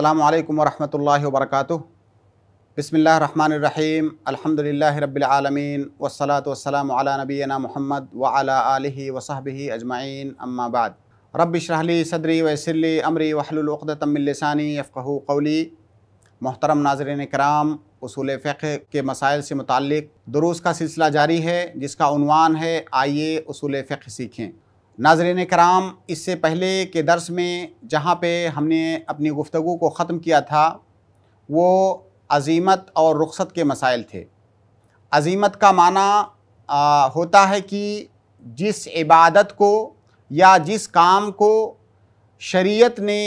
अल्लाम वालेकुम वरहमतुल्लाहि वबरकातुह बिस्मिल्लाह रहमान रहीम अल्हम्दुलिल्लाहि रब्बिल आलमीन वस्सलातु वस्सलामु अला नबीना मुहम्मद व अला अजमाइन अम्माबाद बाद रब्बि सदरी वसरली अमरी वहलुल उक़दतम कौली मोहतरम नाजरन कराम असूल फ़िक़ के मसाइल से मुतक़ दुरूस का सिलसिला जारी है जिसका है आइए उसूल फ़िक़ सीखें नाजरन कराम इससे पहले के दर्स में जहाँ पे हमने अपनी गुफ्तु को ख़त्म किया था वो अजीमत और रुखसत के मसाइल थे अजीमत का माना आ, होता है कि जिस इबादत को या जिस काम को शरीयत ने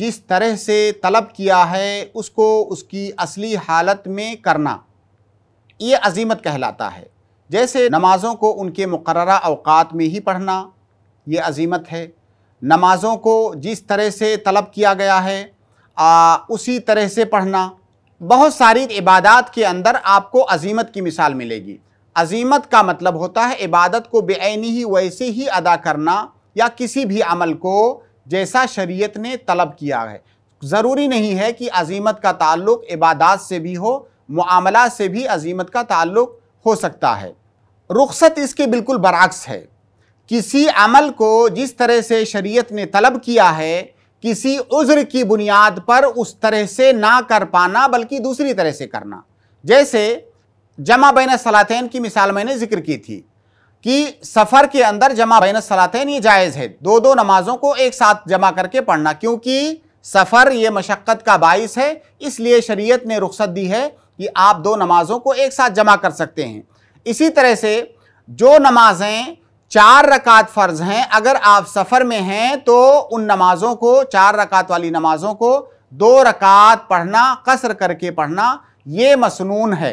जिस तरह से तलब किया है उसको उसकी असली हालत में करना ये अजीमत कहलाता है जैसे नमाज़ों को उनके मुकर अवकात में ही पढ़ना ये अजीमत है नमाज़ों को जिस तरह से तलब किया गया है आ, उसी तरह से पढ़ना बहुत सारी इबादत के अंदर आपको अजीमत की मिसाल मिलेगी अजीमत का मतलब होता है इबादत को बेनी ही वैसे ही अदा करना या किसी भी अमल को जैसा शरीयत ने तलब किया है ज़रूरी नहीं है कि अजीमत का ताल्लुक इबादत से भी हो मामला से भी अजीमत का ताल्लुक हो सकता है रुख्सत इसके बिल्कुल बरक्स है किसी अमल को जिस तरह से शरीयत ने तलब किया है किसी उज्र की बुनियाद पर उस तरह से ना कर पाना बल्कि दूसरी तरह से करना जैसे जमा बैन सलातैन की मिसाल मैंने जिक्र की थी कि सफ़र के अंदर जमा बैन सलातैन ये जायज़ है दो दो नमाज़ों को एक साथ जमा करके पढ़ना क्योंकि सफ़र ये मशक्क़त का बाइस है इसलिए शरीयत ने रुख्सत दी है कि आप दो नमाज़ों को एक साथ जमा कर सकते हैं इसी तरह से जो नमाज़ें चार रकात फ़र्ज हैं अगर आप सफ़र में हैं तो उन नमाज़ों को चार रकात वाली नमाज़ों को दो रकात पढ़ना कसर करके पढ़ना ये मसनून है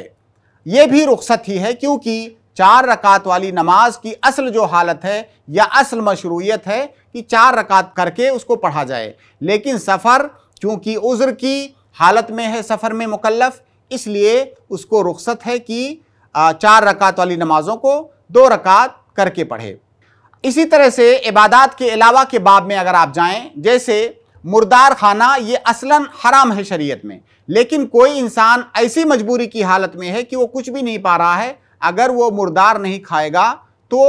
ये भी रुख्सत ही है क्योंकि चार रकात वाली नमाज की असल जो हालत है या असल मशरूयत है कि चार रकात करके उसको पढ़ा जाए लेकिन सफ़र चूँकि उज़्र की हालत में है सफ़र में मुकलफ़ इसलिए उसको रुख्सत है कि चार रकात वाली नमाज़ों को दो रकात करके पढ़े इसी तरह से इबादत के अलावा के बाब में अगर आप जाएं जैसे मुर्दार खाना ये असलन हराम है शरीयत में लेकिन कोई इंसान ऐसी मजबूरी की हालत में है कि वो कुछ भी नहीं पा रहा है अगर वो मुर्दार नहीं खाएगा तो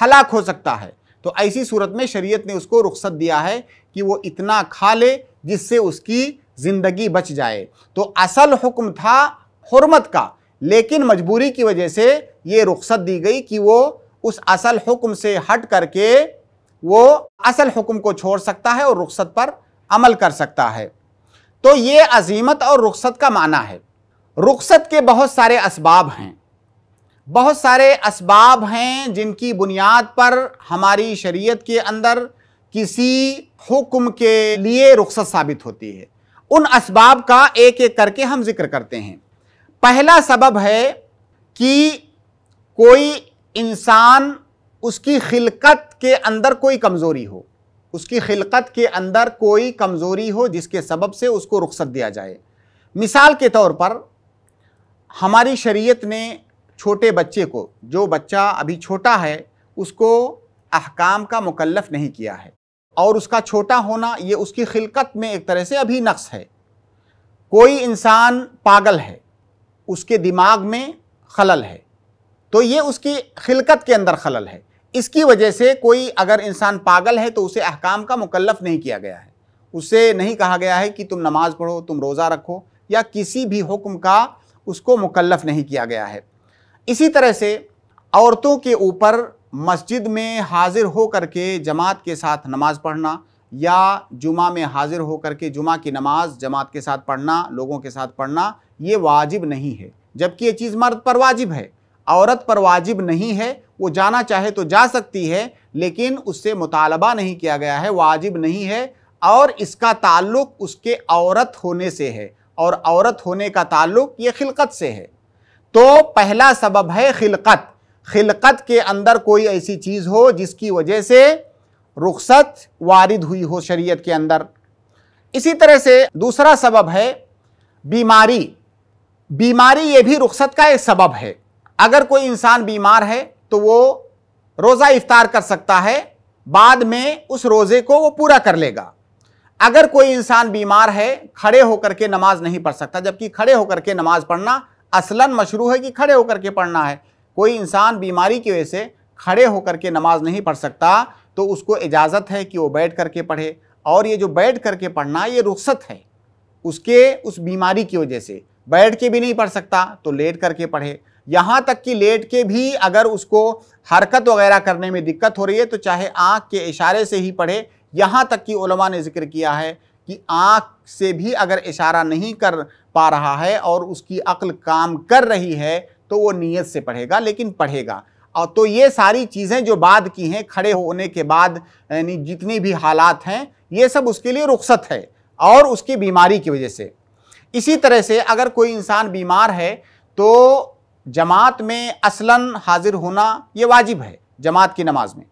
हलाक हो सकता है तो ऐसी सूरत में शरीयत ने उसको रुख्सत दिया है कि वो इतना खा ले जिससे उसकी ज़िंदगी बच जाए तो असल हुक्म था हरमत का लेकिन मजबूरी की वजह से ये रुख्सत दी गई कि वो उस असल हुक्म से हट करके वो असल हुक्म को छोड़ सकता है और रुखसत पर अमल कर सकता है तो ये अजीमत और रुखसत का माना है रुखसत के बहुत सारे इसबाब हैं बहुत सारे इसबाब हैं जिनकी बुनियाद पर हमारी शरीयत के अंदर किसी हुक्म के लिए रुखसत साबित होती है उन इसबाब का एक एक करके हम जिक्र करते हैं पहला सबब है कि कोई इंसान उसकी खिलकत के अंदर कोई कमज़ोरी हो उसकी खिलकत के अंदर कोई कमज़ोरी हो जिसके सबब से उसको रुख्सत दिया जाए मिसाल के तौर पर हमारी शरीयत ने छोटे बच्चे को जो बच्चा अभी छोटा है उसको अहकाम का मुकलफ नहीं किया है और उसका छोटा होना ये उसकी खिलकत में एक तरह से अभी नक्स है कोई इंसान पागल है उसके दिमाग में खलल है तो ये उसकी खिलकत के अंदर खलल है इसकी वजह से कोई अगर इंसान पागल है तो उसे अहकाम का मुकलफ नहीं किया गया है उसे नहीं कहा गया है कि तुम नमाज़ पढ़ो तुम रोज़ा रखो या किसी भी हुक्म का उसको मुकलफ नहीं किया गया है इसी तरह से औरतों के ऊपर मस्जिद में हाजिर हो कर के जमात के साथ नमाज़ पढ़ना या जुमा में हाजिर हो कर के जुमा की नमाज जमात के साथ पढ़ना लोगों के साथ पढ़ना ये वाजिब नहीं है जबकि ये चीज़ मर्द पर वाजिब है औरत पर वाजिब नहीं है वो जाना चाहे तो जा सकती है लेकिन उससे मुतालबा नहीं किया गया है वाजिब नहीं है और इसका ताल्लुक उसके औरत होने से है और औरत होने का ताल्लुक ये खिलकत से है तो पहला सबब है खिलकत खिलकत के अंदर कोई ऐसी चीज़ हो जिसकी वजह से रुखसत वारिद हुई हो शरीयत के अंदर इसी तरह से दूसरा सबब है बीमारी बीमारी ये भी रुखसत का एक सबब है अगर कोई इंसान बीमार है तो वो रोज़ा इफ्तार कर सकता है बाद में उस रोज़े को वो पूरा कर लेगा अगर कोई इंसान बीमार है खड़े होकर के नमाज नहीं पढ़ सकता जबकि खड़े होकर के नमाज पढ़ना असलन मशरू है कि खड़े होकर के पढ़ना है कोई इंसान बीमारी की वजह से खड़े होकर के नमाज नहीं पढ़ सकता तो उसको इजाज़त है कि वो बैठ करके पढ़े और ये जो बैठ करके पढ़ना ये रुख्सत है उसके उस बीमारी की वजह से बैठ के भी नहीं पढ़ सकता तो लेट करके पढ़े यहाँ तक कि लेट के भी अगर उसको हरकत वगैरह करने में दिक्कत हो रही है तो चाहे आँख के इशारे से ही पढ़े यहाँ तक कि ओलमा ने जिक्र किया है कि आँख से भी अगर इशारा नहीं कर पा रहा है और उसकी अक्ल काम कर रही है तो वो नीयत से पढ़ेगा लेकिन पढ़ेगा और तो ये सारी चीज़ें जो बाद की हैं खड़े होने के बाद यानी जितनी भी हालात हैं ये सब उसके लिए रुख्सत है और उसकी बीमारी की वजह से इसी तरह से अगर कोई इंसान बीमार है तो जमात में असलन हाजिर होना ये वाजिब है जमात की नमाज में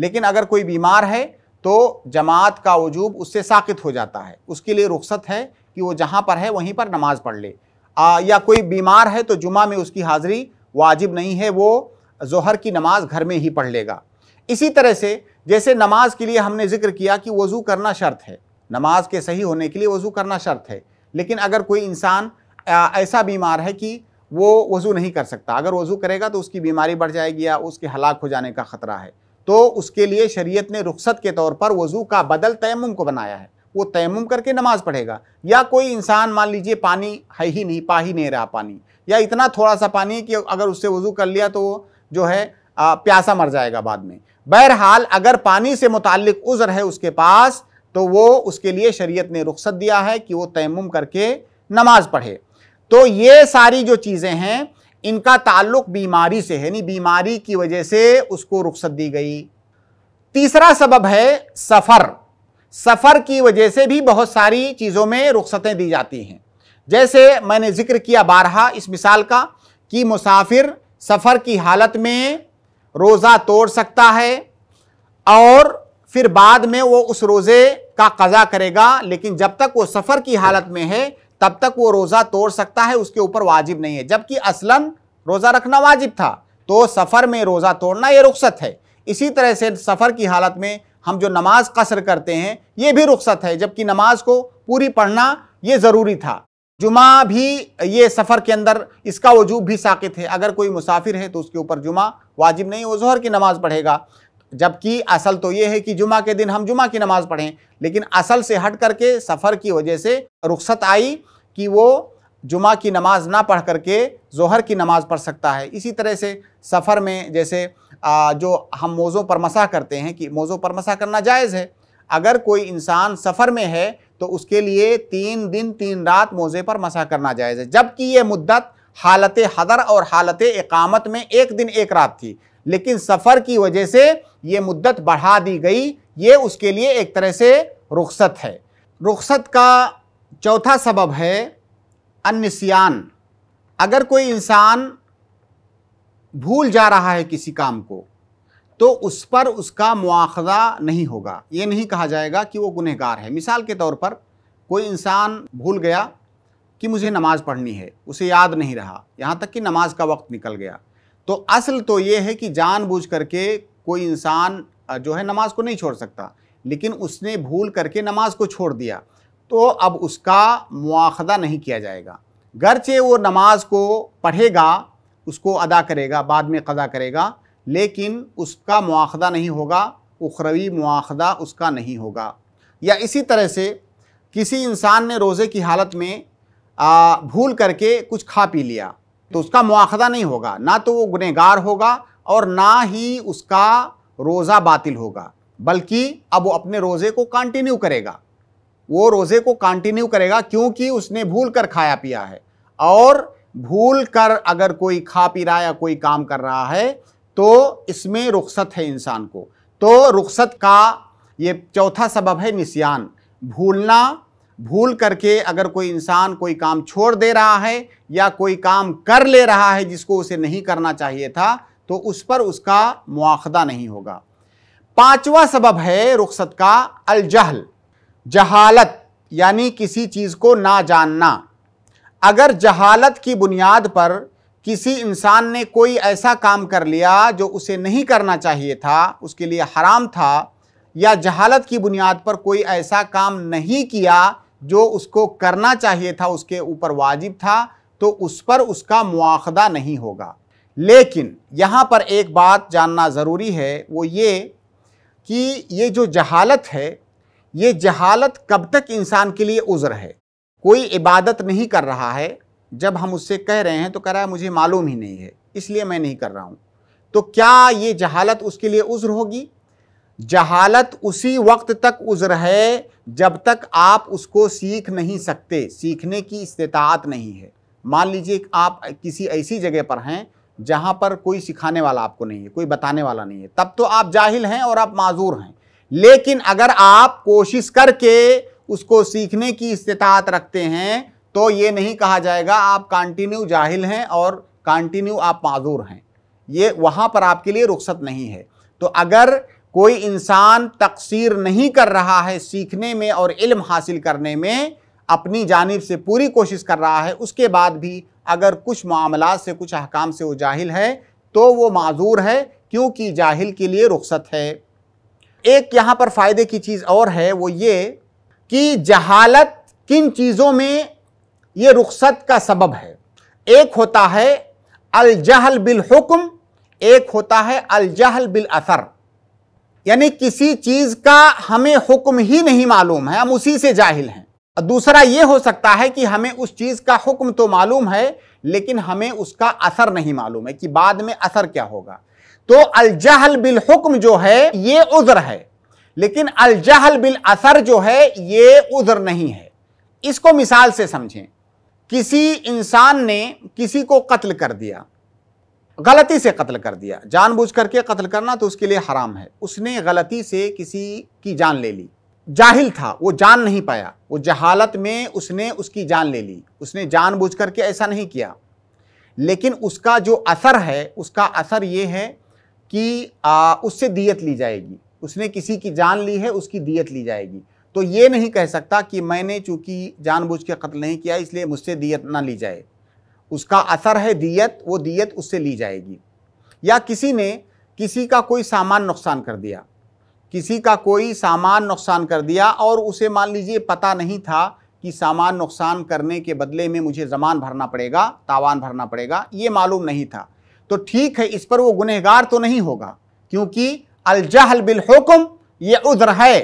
लेकिन अगर कोई बीमार है तो जमात का वजूब उससे साकित हो जाता है उसके लिए रुख्सत है कि वो जहाँ पर है वहीं पर नमाज पढ़ ले आ, या कोई बीमार है तो जुमा में उसकी हाज़िरी वाजिब नहीं है वो जहर की नमाज घर में ही पढ़ लेगा इसी तरह से जैसे नमाज के लिए हमने जिक्र किया कि वज़ू करना शर्त है नमाज के सही होने के लिए वज़ू करना शर्त है लेकिन अगर कोई इंसान ऐसा बीमार है कि वो वज़ू नहीं कर सकता अगर वज़ू करेगा तो उसकी बीमारी बढ़ जाएगी या उसके हलाक हो जाने का ख़तरा है तो उसके लिए शरीयत ने रुखसत के तौर पर वज़ू का बदल तयम को बनाया है वो तयम करके नमाज़ पढ़ेगा या कोई इंसान मान लीजिए पानी है ही नहीं पा ही नहीं रहा पानी या इतना थोड़ा सा पानी कि अगर उससे वज़ू कर लिया तो जो है आ, प्यासा मर जाएगा बाद में बहरहाल अगर पानी से मुतक उज़र है उसके पास तो वो उसके लिए शरीयत ने रुख्सत दिया है कि वो तैमुम करके नमाज़ पढ़े तो ये सारी जो चीज़ें हैं इनका ताल्लुक बीमारी से है नहीं बीमारी की वजह से उसको रुख्सत दी गई तीसरा सबब है सफ़र सफ़र की वजह से भी बहुत सारी चीज़ों में रुख्सतें दी जाती हैं जैसे मैंने जिक्र किया बारहा इस मिसाल का कि मुसाफिर सफ़र की हालत में रोज़ा तोड़ सकता है और फिर बाद में वो उस रोज़े का कज़ा करेगा लेकिन जब तक वो सफ़र की हालत में है तब तक वो रोज़ा तोड़ सकता है उसके ऊपर वाजिब नहीं है जबकि असलन रोज़ा रखना वाजिब था तो सफ़र में रोज़ा तोड़ना ये रुख्सत है इसी तरह से सफ़र की हालत में हम जो नमाज कसर करते हैं ये भी रुख्सत है जबकि नमाज को पूरी पढ़ना ये ज़रूरी था जुमा भी ये सफ़र के अंदर इसका वजूब भी साकित है अगर कोई मुसाफिर है तो उसके ऊपर जुमा वाजिब नहीं वो जहर की नमाज़ पढ़ेगा जबकि असल तो ये है कि जुमा के दिन हम जुमा की नमाज़ पढ़ें लेकिन असल से हट करके सफ़र की वजह से रुख्सत आई कि वो जुमा की नमाज़ ना पढ़ करके जोहर की नमाज़ पढ़ सकता है इसी तरह से सफ़र में जैसे जो हम मौज़ों पर मसा करते हैं कि मौज़ों पर मसा करना जायज़ है अगर कोई इंसान सफ़र में है तो उसके लिए तीन दिन तीन रात मौज़े पर मसा करना जायज़ है जबकि ये मुद्दत हालत हदर और हालत एकामत में एक दिन एक रात थी लेकिन सफ़र की वजह से ये मुद्दत बढ़ा दी गई ये उसके लिए एक तरह से रुखसत है रुखसत का चौथा सबब है अनसियान अगर कोई इंसान भूल जा रहा है किसी काम को तो उस पर उसका मुआखजा नहीं होगा ये नहीं कहा जाएगा कि वो गुनहगार है मिसाल के तौर पर कोई इंसान भूल गया कि मुझे नमाज़ पढ़नी है उसे याद नहीं रहा यहाँ तक कि नमाज का वक्त निकल गया तो असल तो ये है कि जानबूझ करके कोई इंसान जो है नमाज को नहीं छोड़ सकता लेकिन उसने भूल करके नमाज को छोड़ दिया तो अब उसका मुआदा नहीं किया जाएगा गरचे वो नमाज को पढ़ेगा उसको अदा करेगा बाद में कदा करेगा लेकिन उसका मुआदा नहीं होगा उखरवी मुआदा उसका नहीं होगा या इसी तरह से किसी इंसान ने रोज़े की हालत में आ, भूल करके कुछ खा पी लिया तो उसका मुआदा नहीं होगा ना तो वो गुनहगार होगा और ना ही उसका रोज़ा बातिल होगा बल्कि अब वो अपने रोज़े को कंटिन्यू करेगा वो रोज़े को कंटिन्यू करेगा क्योंकि उसने भूल कर खाया पिया है और भूल कर अगर कोई खा पी रहा या कोई काम कर रहा है तो इसमें रुख्सत है इंसान को तो रुखसत का ये चौथा सबब है निशान भूलना भूल करके अगर कोई इंसान कोई काम छोड़ दे रहा है या कोई काम कर ले रहा है जिसको उसे नहीं करना चाहिए था तो उस पर उसका मुआखदा नहीं होगा पांचवा सबब है रुखसत का अलजहल जहालत यानी किसी चीज़ को ना जानना अगर जहालत की बुनियाद पर किसी इंसान ने कोई ऐसा काम कर लिया जो उसे नहीं करना चाहिए था उसके लिए हराम था या जहालत की बुनियाद पर कोई ऐसा काम नहीं किया जो उसको करना चाहिए था उसके ऊपर वाजिब था तो उस पर उसका मुआखदा नहीं होगा लेकिन यहाँ पर एक बात जानना ज़रूरी है वो ये कि ये जो जहालत है ये जहालत कब तक इंसान के लिए उज़्र है कोई इबादत नहीं कर रहा है जब हम उससे कह रहे हैं तो कह रहा है मुझे मालूम ही नहीं है इसलिए मैं नहीं कर रहा हूँ तो क्या ये जहालत उसके लिए उज़्र होगी जहालत उसी वक्त तक उज़र है जब तक आप उसको सीख नहीं सकते सीखने की इस्तात नहीं है मान लीजिए आप किसी ऐसी जगह पर हैं जहाँ पर कोई सिखाने वाला आपको नहीं है कोई बताने वाला नहीं है तब तो आप जाहिल हैं और आप माजूर हैं लेकिन अगर आप कोशिश करके उसको सीखने की इस्तात रखते हैं तो ये नहीं कहा जाएगा आप कंटिन्यू जाहिल हैं और कंटिन्यू आप माजूर हैं ये वहाँ पर आपके लिए रुख्सत नहीं है तो अगर कोई इंसान तकसीर नहीं कर रहा है सीखने में और इल्म हासिल करने में अपनी जानब से पूरी कोशिश कर रहा है उसके बाद भी अगर कुछ मामला से कुछ अहकाम से वो जाहिल है तो वो माजूर है क्योंकि जाहिल के लिए रुख्सत है एक यहाँ पर फ़ायदे की चीज़ और है वो ये कि जहालत किन चीज़ों में ये रुख्सत का सबब है एक होता है अलजहल बिल हुक्म एक होता है अलजहल बिल असर यानी किसी चीज का हमें हुक्म ही नहीं मालूम है हम उसी से जाहिल हैं दूसरा ये हो सकता है कि हमें उस चीज़ का हुक्म तो मालूम है लेकिन हमें उसका असर नहीं मालूम है कि बाद में असर क्या होगा तो अलजहल बिल हुक्म जो है ये उज़र है लेकिन अलजहल बिल असर जो है ये उज़र नहीं है इसको मिसाल से समझें किसी इंसान ने किसी को कत्ल कर दिया गलती से कत्ल कर दिया जानबूझ करके कत्ल करना तो उसके लिए हराम है उसने गलती से किसी की जान ले ली जाहिल था वो जान नहीं पाया वो जहालत में उसने उसकी जान ले ली उसने जानबूझ करके ऐसा नहीं किया लेकिन उसका जो असर है उसका असर ये है कि आ, उससे दियत ली जाएगी उसने किसी की जान ली है उसकी दियत ली जाएगी तो ये नहीं कह सकता कि मैंने चूँकि जानबूझ के कत्ल नहीं किया इसलिए मुझसे दियत ना ली जाए उसका असर है दियत वो दियत उससे ली जाएगी या किसी ने किसी का कोई सामान नुकसान कर दिया किसी का कोई सामान नुकसान कर दिया और उसे मान लीजिए पता नहीं था कि सामान नुकसान करने के बदले में मुझे जमान भरना पड़ेगा तावान भरना पड़ेगा ये मालूम नहीं था तो ठीक है इस पर वो गुनहगार तो नहीं होगा क्योंकि अलजहल बिलहुकुम ये उज्र है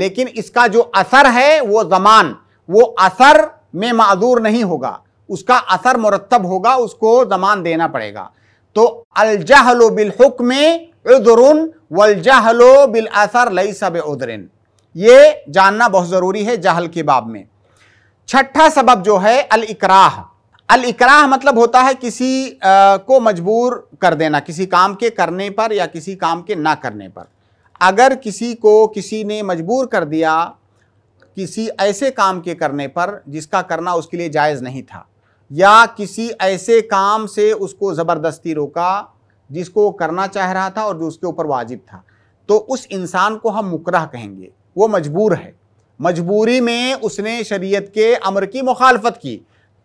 लेकिन इसका जो असर है वो जमान वो असर में मादूर नहीं होगा उसका असर मुरतब होगा उसको जमान देना पड़ेगा तो अलजहलो बिलहुक में उदरुन वलजहलो बिल असर लई सब उदरिन ये जानना बहुत ज़रूरी है जहल के बाब में छठा सबब जो है अल इकराह अल इकराह मतलब होता है किसी आ, को मजबूर कर देना किसी काम के करने पर या किसी काम के ना करने पर अगर किसी को किसी ने मजबूर कर दिया किसी ऐसे काम के करने पर जिसका करना उसके लिए जायज़ नहीं था या किसी ऐसे काम से उसको ज़बरदस्ती रोका जिसको वो करना चाह रहा था और जो उसके ऊपर वाजिब था तो उस इंसान को हम मुकरह कहेंगे वो मजबूर है मजबूरी में उसने शरीयत के अमर की मुखालफत की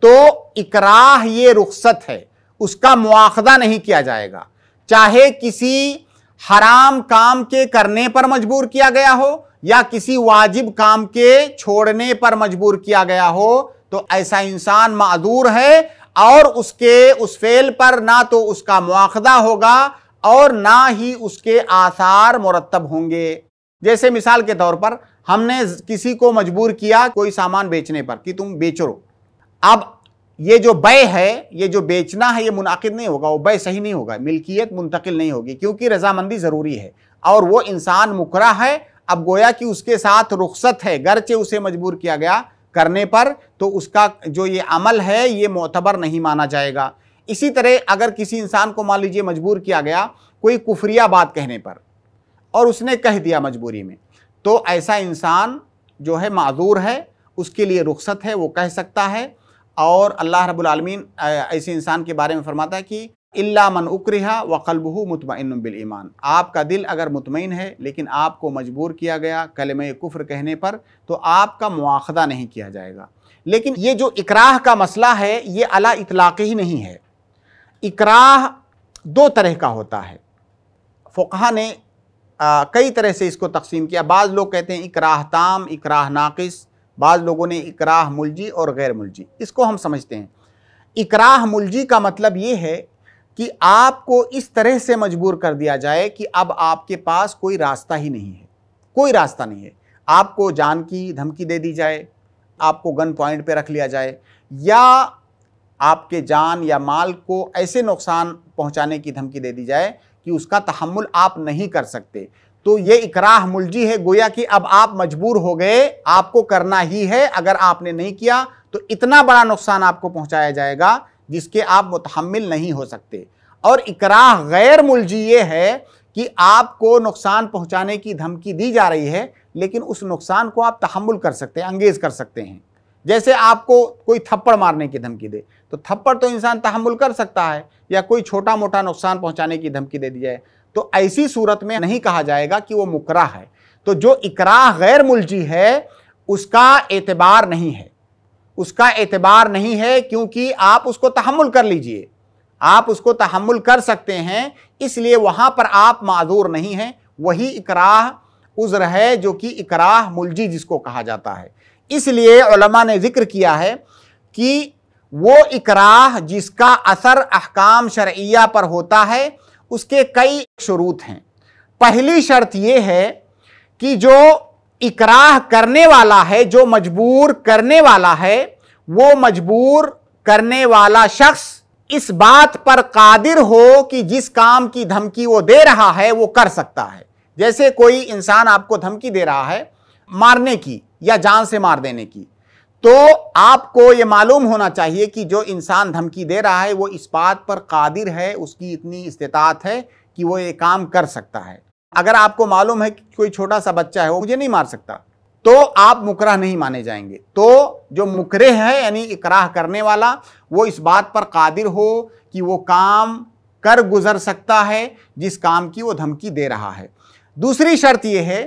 तो इकराह ये रुखसत है उसका मुआखदा नहीं किया जाएगा चाहे किसी हराम काम के करने पर मजबूर किया गया हो या किसी वाजिब काम के छोड़ने पर मजबूर किया गया हो तो ऐसा इंसान मादूर है और उसके उस फेल पर ना तो उसका मुआदा होगा और ना ही उसके आसार मुरतब होंगे जैसे मिसाल के तौर पर हमने किसी को मजबूर किया कोई सामान बेचने पर कि तुम बेचो अब ये जो बय है ये जो बेचना है ये मुनद नहीं होगा वो बय सही नहीं होगा मिल्कियत मुंतकिल नहीं होगी क्योंकि रजामंदी ज़रूरी है और वो इंसान मुकरा है अब गोया कि उसके साथ रुख्सत है गरचे उसे मजबूर किया गया करने पर तो उसका जो ये अमल है ये मोतबर नहीं माना जाएगा इसी तरह अगर किसी इंसान को मान लीजिए मजबूर किया गया कोई कुफरिया बात कहने पर और उसने कह दिया मजबूरी में तो ऐसा इंसान जो है माजूर है उसके लिए रुख्सत है वो कह सकता है और अल्लाह रब्बुल रबालमीन ऐसे इंसान के बारे में फरमाता है कि इल्लामन उक्रिहा व कलबहू बिल ईमान आपका दिल अगर मुतमिन है लेकिन आपको मजबूर किया गया कलम कुफ्र कहने पर तो आपका मुआखदा नहीं किया जाएगा लेकिन ये जो इकराह का मसला है ये अला इतलाक़ ही नहीं है इकराह दो तरह का होता है फ़ुकहा ने आ, कई तरह से इसको तकसीम किया बाज़ लोग कहते हैं इकराह ताम इकराह नाकिस बाज़ लोगों ने इकराह मुलजी और गैर मुलजी इसको हम समझते हैं इकराह मुलजी का मतलब ये है कि आपको इस तरह से मजबूर कर दिया जाए कि अब आपके पास कोई रास्ता ही नहीं है कोई रास्ता नहीं है आपको जान की धमकी दे दी जाए आपको गन पॉइंट पे रख लिया जाए या आपके जान या माल को ऐसे नुकसान पहुंचाने की धमकी दे दी जाए कि उसका तहमुल आप नहीं कर सकते तो ये इकराह मुलजी है गोया कि अब आप मजबूर हो गए आपको करना ही है अगर आपने नहीं किया तो इतना बड़ा नुकसान आपको पहुंचाया जाएगा जिसके आप मुतहमल नहीं हो सकते और इकरा गैर मुलजी ये है कि आपको नुकसान पहुंचाने की धमकी दी जा रही है लेकिन उस नुकसान को आप तहमुल कर सकते हैं अंगेज़ कर सकते हैं जैसे आपको कोई थप्पड़ मारने की धमकी दे तो थप्पड़ तो इंसान तहमुल कर सकता है या कोई छोटा मोटा नुकसान पहुंचाने की धमकी दे दी जाए तो ऐसी सूरत में नहीं कहा जाएगा कि वो मुकरा है तो जो इकरा गैर मुलजी है उसका एतबार नहीं है उसका एतबार नहीं है क्योंकि आप उसको तहमुल कर लीजिए आप उसको तहमुल कर सकते हैं इसलिए वहाँ पर आप माजूर नहीं हैं वही इकराह उज़्र है जो कि इकराह मुलजी जिसको कहा जाता है इसलिए ने ज़िक्र किया है कि वो इकराह जिसका असर अहकाम शर्या पर होता है उसके कई शरूत हैं पहली शर्त ये है कि जो इकराह करने वाला है जो मजबूर करने वाला है वो मजबूर करने वाला शख्स इस बात पर कादिर हो कि जिस काम की धमकी वो दे रहा है वो कर सकता है जैसे कोई इंसान आपको धमकी दे रहा है मारने की या जान से मार देने की तो आपको ये मालूम होना चाहिए कि जो इंसान धमकी दे रहा है वो इस बात पर कादिर है उसकी इतनी इस्तात है कि वो ये काम कर सकता है अगर आपको मालूम है कि कोई छोटा सा बच्चा है वो मुझे नहीं मार सकता तो आप मुकरा नहीं माने जाएंगे तो जो मुकरे है यानी इकराह करने वाला वो इस बात पर कादिर हो कि वो काम कर गुजर सकता है जिस काम की वो धमकी दे रहा है दूसरी शर्त यह है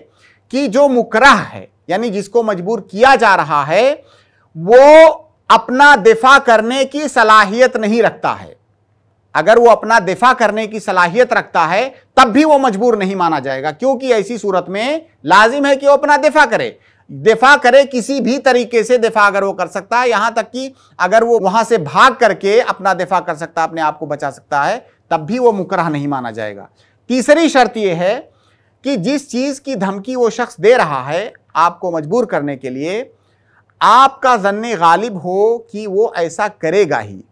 कि जो मुकरह है यानी जिसको मजबूर किया जा रहा है वो अपना दिफा करने की सलाहियत नहीं रखता है अगर वो अपना दिफा करने की सलाहियत रखता है तब भी वो मजबूर नहीं माना जाएगा क्योंकि ऐसी सूरत में लाजिम है कि वो अपना दिफा करे दिफा करे किसी भी तरीके से दिफा अगर वो कर सकता है यहां तक कि अगर वो वहां से भाग करके अपना दिफा कर सकता है अपने आप को बचा सकता है तब भी वो मुकरह नहीं माना जाएगा तीसरी शर्त यह है कि जिस चीज़ की धमकी वो शख्स दे रहा है आपको मजबूर करने के लिए आपका जन्ने गालिब हो कि वो ऐसा करेगा ही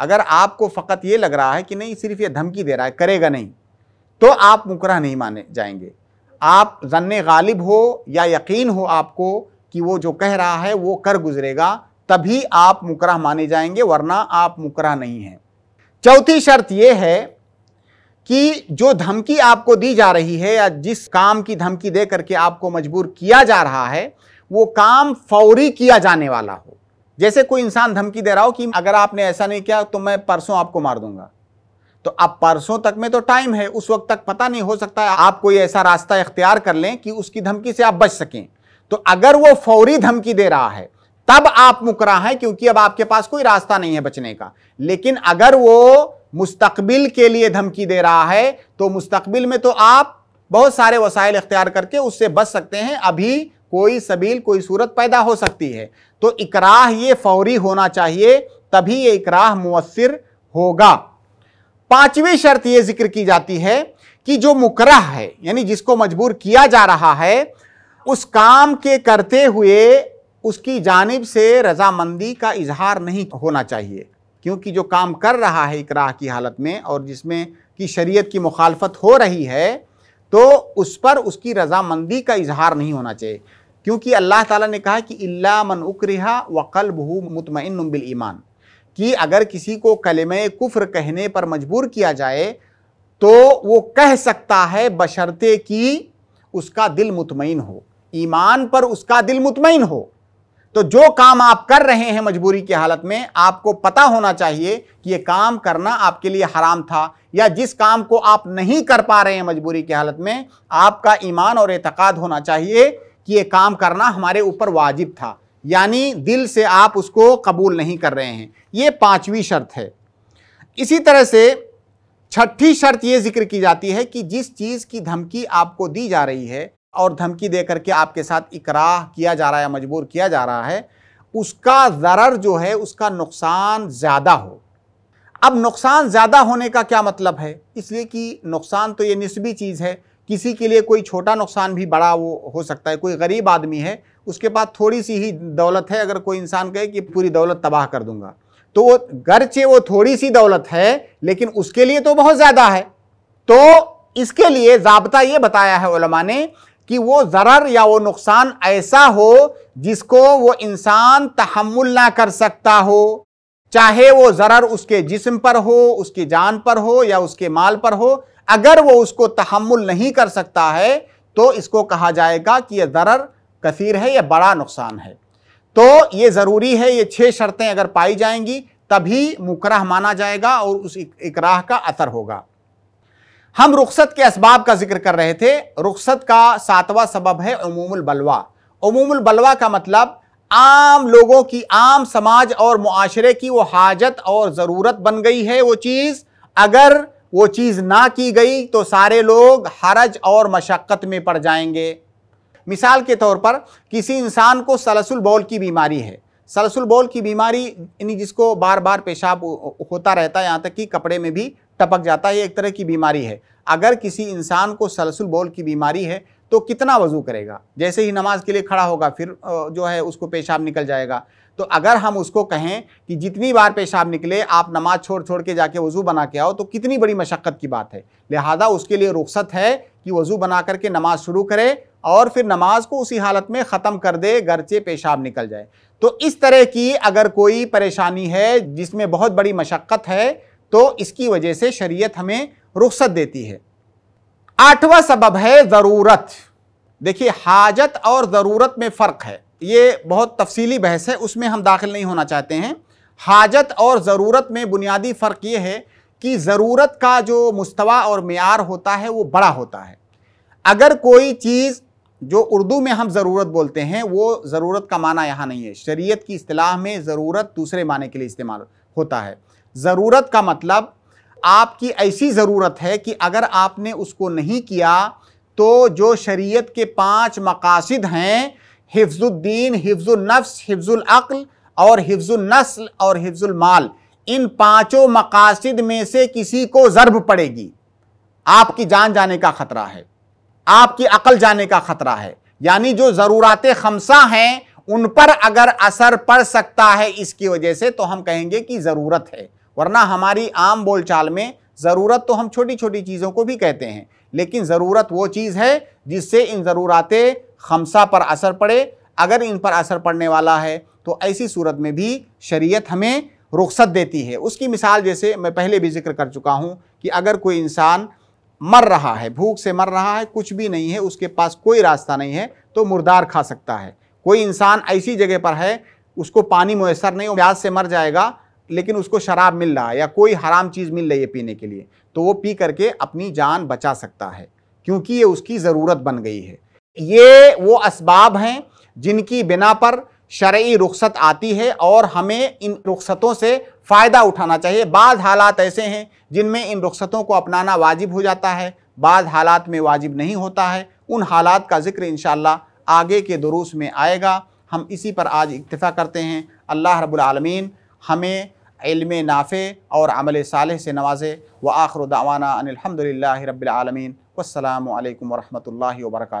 अगर आपको फ़कत ये लग रहा है कि नहीं सिर्फ ये धमकी दे रहा है करेगा नहीं तो आप मुकरा नहीं माने जाएंगे आप जन गालिब हो या यकीन हो आपको कि वो जो कह रहा है वो कर गुजरेगा तभी आप मुकरा माने जाएंगे वरना आप मुकरा नहीं हैं चौथी शर्त यह है कि जो धमकी आपको दी जा रही है या जिस काम की धमकी दे करके आपको मजबूर किया जा रहा है वो काम फौरी किया जाने वाला हो जैसे कोई इंसान धमकी दे रहा हो कि अगर आपने ऐसा नहीं किया तो मैं परसों आपको मार दूंगा तो अब परसों तक में तो टाइम है उस वक्त तक पता नहीं हो सकता है आप कोई ऐसा रास्ता इख्तियार कर लें कि उसकी धमकी से आप बच सकें तो अगर वो फौरी धमकी दे रहा है तब आप मुकरा हैं क्योंकि अब आपके पास कोई रास्ता नहीं है बचने का लेकिन अगर वो मुस्तकबिल के लिए धमकी दे रहा है तो मुस्तकबिल में तो आप बहुत सारे वसायल इख्तियार करके उससे बच सकते हैं अभी कोई सबील कोई सूरत पैदा हो सकती है तो इकराह ये फौरी होना चाहिए तभी ये इकराह मुवसर होगा पांचवी शर्त ये जिक्र की जाती है कि जो मुकरह है यानी जिसको मजबूर किया जा रहा है उस काम के करते हुए उसकी जानब से रजामंदी का इजहार नहीं होना चाहिए क्योंकि जो काम कर रहा है इकराह की हालत में और जिसमें कि शरीयत की मुखालफत हो रही है तो उस पर उसकी रजामंदी का इजहार नहीं होना चाहिए क्योंकि अल्लाह ताला ने कहा कि इल्ला मन उक्रिहा वकल बहू मुतमिन बिल ईमान कि अगर किसी को कलम कुफ्र कहने पर मजबूर किया जाए तो वो कह सकता है बशर्ते कि उसका दिल मुतमिन हो ईमान पर उसका दिल मुतमिन हो तो जो काम आप कर रहे हैं मजबूरी की हालत में आपको पता होना चाहिए कि ये काम करना आपके लिए हराम था या जिस काम को आप नहीं कर पा रहे हैं मजबूरी की हालत में आपका ईमान और एतक़ाद होना चाहिए कि ये काम करना हमारे ऊपर वाजिब था यानी दिल से आप उसको कबूल नहीं कर रहे हैं ये पांचवी शर्त है इसी तरह से छठी शर्त ये जिक्र की जाती है कि जिस चीज़ की धमकी आपको दी जा रही है और धमकी दे करके आपके साथ इकराह किया जा रहा है मजबूर किया जा रहा है उसका ज़रर जो है उसका नुकसान ज़्यादा हो अब नुकसान ज़्यादा होने का क्या मतलब है इसलिए कि नुकसान तो ये निस्बी चीज़ है किसी के लिए कोई छोटा नुकसान भी बड़ा वो हो सकता है कोई गरीब आदमी है उसके पास थोड़ी सी ही दौलत है अगर कोई इंसान कहे कि पूरी दौलत तबाह कर दूंगा तो वो गर्चे वो थोड़ी सी दौलत है लेकिन उसके लिए तो बहुत ज़्यादा है तो इसके लिए जबता ये बताया है उलमा ने कि वो ज़रर या वो नुकसान ऐसा हो जिसको वो इंसान तहमुल ना कर सकता हो चाहे वो ज़रर उसके जिस्म पर हो उसकी जान पर हो या उसके माल पर हो अगर वो उसको तहमुल नहीं कर सकता है तो इसको कहा जाएगा कि यह दरर कसीर है यह बड़ा नुकसान है तो ये ज़रूरी है ये छः शर्तें अगर पाई जाएंगी तभी मुकरह माना जाएगा और उस इकराह का असर होगा हम रुखसत के इसबाब का जिक्र कर रहे थे रुखसत का सातवां सबब है अमूमुल बलवा अमूमुल बलवा का मतलब आम लोगों की आम समाज और माशरे की वो हाजत और ज़रूरत बन गई है वो चीज़ अगर वो चीज़ ना की गई तो सारे लोग हरज और मशक्क़त में पड़ जाएंगे मिसाल के तौर पर किसी इंसान को सलसुल बोल की बीमारी है सलसुल बोल की बीमारी यानी जिसको बार बार पेशाब होता रहता है यहाँ तक कि कपड़े में भी टपक जाता है एक तरह की बीमारी है अगर किसी इंसान को सलसुल बोल की बीमारी है तो कितना वज़ू करेगा जैसे ही नमाज के लिए खड़ा होगा फिर जो है उसको पेशाब निकल जाएगा तो अगर हम उसको कहें कि जितनी बार पेशाब निकले आप नमाज छोड़ छोड़ के जाके वज़ू बना के आओ तो कितनी बड़ी मशक्क़त की बात है लिहाजा उसके लिए रुख्सत है कि वज़ू बना करके नमाज शुरू करे और फिर नमाज को उसी हालत में ख़त्म कर दे गरचे पेशाब निकल जाए तो इस तरह की अगर कोई परेशानी है जिसमें बहुत बड़ी मशक्क़त है तो इसकी वजह से शरीयत हमें रुख्सत देती है आठवां सबब है ज़रूरत देखिए हाजत और ज़रूरत में फ़र्क है ये बहुत तफसीली बहस है उसमें हम दाखिल नहीं होना चाहते हैं हाजत और ज़रूरत में बुनियादी फ़र्क ये है कि ज़रूरत का जो मुस्तवा और मैार होता है वो बड़ा होता है अगर कोई चीज़ जो उर्दू में हम ज़रूरत बोलते हैं वो ज़रूरत का माना यहाँ नहीं है शरीयत की अतलाह में ज़रूरत दूसरे माने के लिए इस्तेमाल होता है ज़रूरत का मतलब आपकी ऐसी ज़रूरत है कि अगर आपने उसको नहीं किया तो जो शरीयत के पाँच मकासद हैं हिफ्जुद्दीन हिफ्जुल नफ्स हिफ्जुल अक्ल और हिफ्जुल नस्ल और हिफ्जुल माल इन पांचों मकासद में से किसी को ज़रब पड़ेगी आपकी जान जाने का ख़तरा है आपकी अकल जाने का ख़तरा है यानी जो ज़रूरत खमसा हैं उन पर अगर असर पड़ सकता है इसकी वजह से तो हम कहेंगे कि ज़रूरत है वरना हमारी आम बोलचाल में ज़रूरत तो हम छोटी छोटी चीज़ों को भी कहते हैं लेकिन ज़रूरत वो चीज़ है जिससे इन ज़रूरतें खमसा पर असर पड़े अगर इन पर असर पड़ने वाला है तो ऐसी सूरत में भी शरीयत हमें रुख्सत देती है उसकी मिसाल जैसे मैं पहले भी जिक्र कर चुका हूँ कि अगर कोई इंसान मर रहा है भूख से मर रहा है कुछ भी नहीं है उसके पास कोई रास्ता नहीं है तो मुर्दार खा सकता है कोई इंसान ऐसी जगह पर है उसको पानी मैसर नहीं हो प्याज से मर जाएगा लेकिन उसको शराब मिल रहा है या कोई हराम चीज़ मिल रही है पीने के लिए तो वो पी करके अपनी जान बचा सकता है क्योंकि ये उसकी ज़रूरत बन गई है ये वो इसबाब हैं जिनकी बिना पर शर्य रुख्सत आती है और हमें इन रुख्सतों से फ़ायदा उठाना चाहिए बाद हालात ऐसे हैं जिनमें इन रुख्सतों को अपनाना वाजिब हो जाता है बाद हालात में वाजिब नहीं होता है उन हालात का जिक्र इन आगे के दरूस में आएगा हम इसी पर आज इक्तफ़ा करते हैं अल्लाह रबालमीन हमें इल्म नाफ़े और अमल साल से नवाजे व आखर दावाना अनिलहमदिल्ला रबालमीन वालकम वरहमल वर्का